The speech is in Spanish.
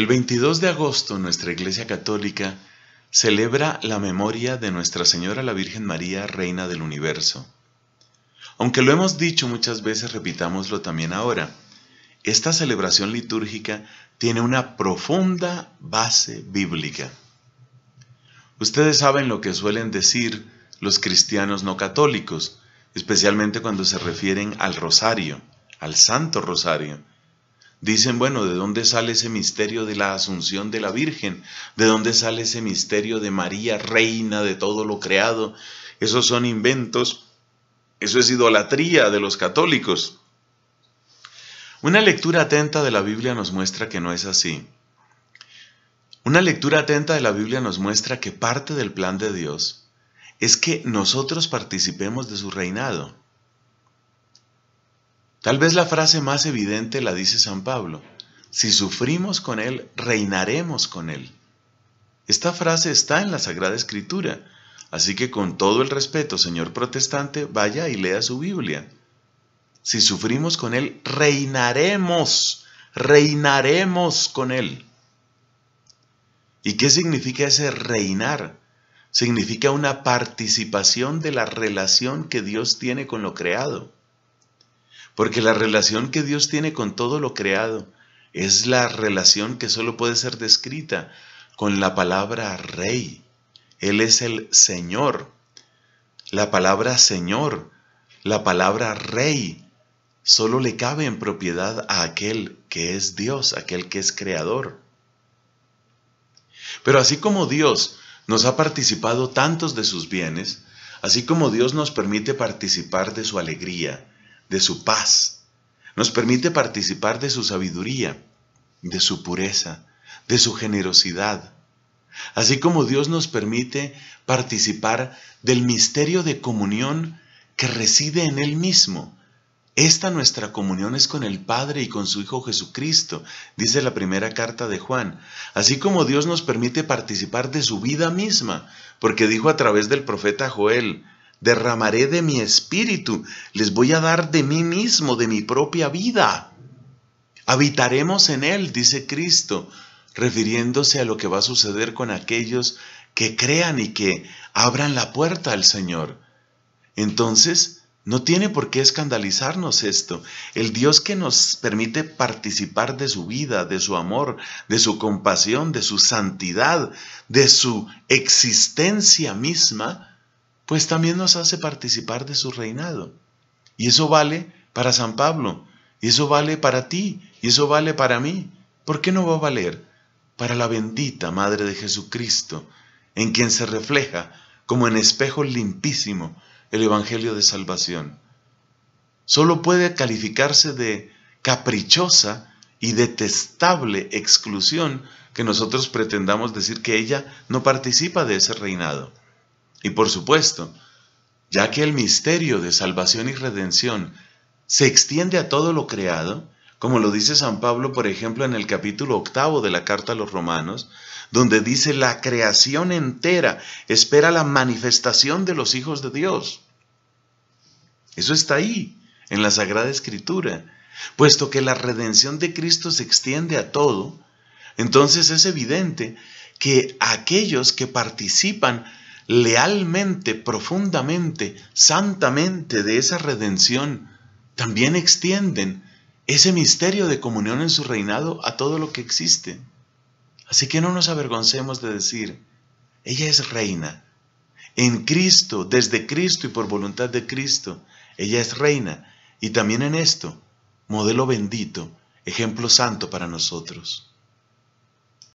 El 22 de agosto nuestra Iglesia Católica celebra la memoria de Nuestra Señora la Virgen María, Reina del Universo. Aunque lo hemos dicho muchas veces, repitámoslo también ahora, esta celebración litúrgica tiene una profunda base bíblica. Ustedes saben lo que suelen decir los cristianos no católicos, especialmente cuando se refieren al rosario, al Santo Rosario, Dicen, bueno, ¿de dónde sale ese misterio de la asunción de la Virgen? ¿De dónde sale ese misterio de María, reina de todo lo creado? Esos son inventos, eso es idolatría de los católicos. Una lectura atenta de la Biblia nos muestra que no es así. Una lectura atenta de la Biblia nos muestra que parte del plan de Dios es que nosotros participemos de su reinado. Tal vez la frase más evidente la dice San Pablo. Si sufrimos con Él, reinaremos con Él. Esta frase está en la Sagrada Escritura, así que con todo el respeto, señor protestante, vaya y lea su Biblia. Si sufrimos con Él, reinaremos, reinaremos con Él. ¿Y qué significa ese reinar? Significa una participación de la relación que Dios tiene con lo creado. Porque la relación que Dios tiene con todo lo creado es la relación que solo puede ser descrita con la palabra rey. Él es el Señor. La palabra Señor, la palabra rey, solo le cabe en propiedad a aquel que es Dios, aquel que es creador. Pero así como Dios nos ha participado tantos de sus bienes, así como Dios nos permite participar de su alegría, de su paz, nos permite participar de su sabiduría, de su pureza, de su generosidad, así como Dios nos permite participar del misterio de comunión que reside en Él mismo. Esta nuestra comunión es con el Padre y con su Hijo Jesucristo, dice la primera carta de Juan, así como Dios nos permite participar de su vida misma, porque dijo a través del profeta Joel, derramaré de mi espíritu, les voy a dar de mí mismo, de mi propia vida. Habitaremos en Él, dice Cristo, refiriéndose a lo que va a suceder con aquellos que crean y que abran la puerta al Señor. Entonces, no tiene por qué escandalizarnos esto. El Dios que nos permite participar de su vida, de su amor, de su compasión, de su santidad, de su existencia misma, pues también nos hace participar de su reinado. Y eso vale para San Pablo, y eso vale para ti, y eso vale para mí. ¿Por qué no va a valer para la bendita Madre de Jesucristo, en quien se refleja como en espejo limpísimo el Evangelio de Salvación? Solo puede calificarse de caprichosa y detestable exclusión que nosotros pretendamos decir que ella no participa de ese reinado. Y por supuesto, ya que el misterio de salvación y redención se extiende a todo lo creado, como lo dice San Pablo, por ejemplo, en el capítulo octavo de la carta a los romanos, donde dice la creación entera espera la manifestación de los hijos de Dios. Eso está ahí, en la Sagrada Escritura. Puesto que la redención de Cristo se extiende a todo, entonces es evidente que aquellos que participan lealmente, profundamente, santamente de esa redención, también extienden ese misterio de comunión en su reinado a todo lo que existe. Así que no nos avergoncemos de decir, ella es reina. En Cristo, desde Cristo y por voluntad de Cristo, ella es reina. Y también en esto, modelo bendito, ejemplo santo para nosotros.